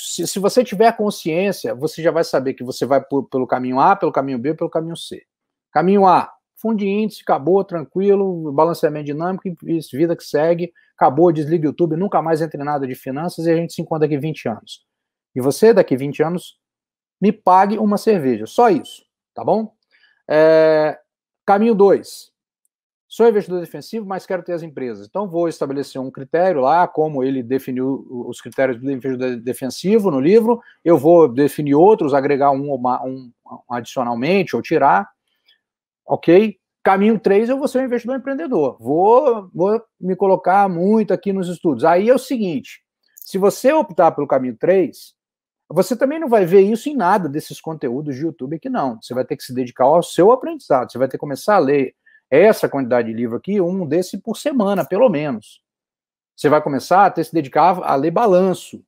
Se, se você tiver consciência, você já vai saber que você vai por, pelo caminho A, pelo caminho B, pelo caminho C. Caminho A, fundo de índice, acabou, tranquilo, balanceamento dinâmico, vida que segue, acabou, desliga o YouTube, nunca mais entre nada de finanças e a gente se encontra daqui 20 anos. E você, daqui 20 anos, me pague uma cerveja, só isso, tá bom? É, caminho 2, Sou investidor defensivo, mas quero ter as empresas. Então, vou estabelecer um critério lá, como ele definiu os critérios do investidor defensivo no livro. Eu vou definir outros, agregar um, uma, um adicionalmente ou tirar. Ok? Caminho 3, eu vou ser um investidor empreendedor. Vou, vou me colocar muito aqui nos estudos. Aí é o seguinte: se você optar pelo caminho 3, você também não vai ver isso em nada desses conteúdos de YouTube aqui, não. Você vai ter que se dedicar ao seu aprendizado. Você vai ter que começar a ler essa quantidade de livro aqui, um desse por semana, pelo menos. Você vai começar a ter se dedicar a ler balanço.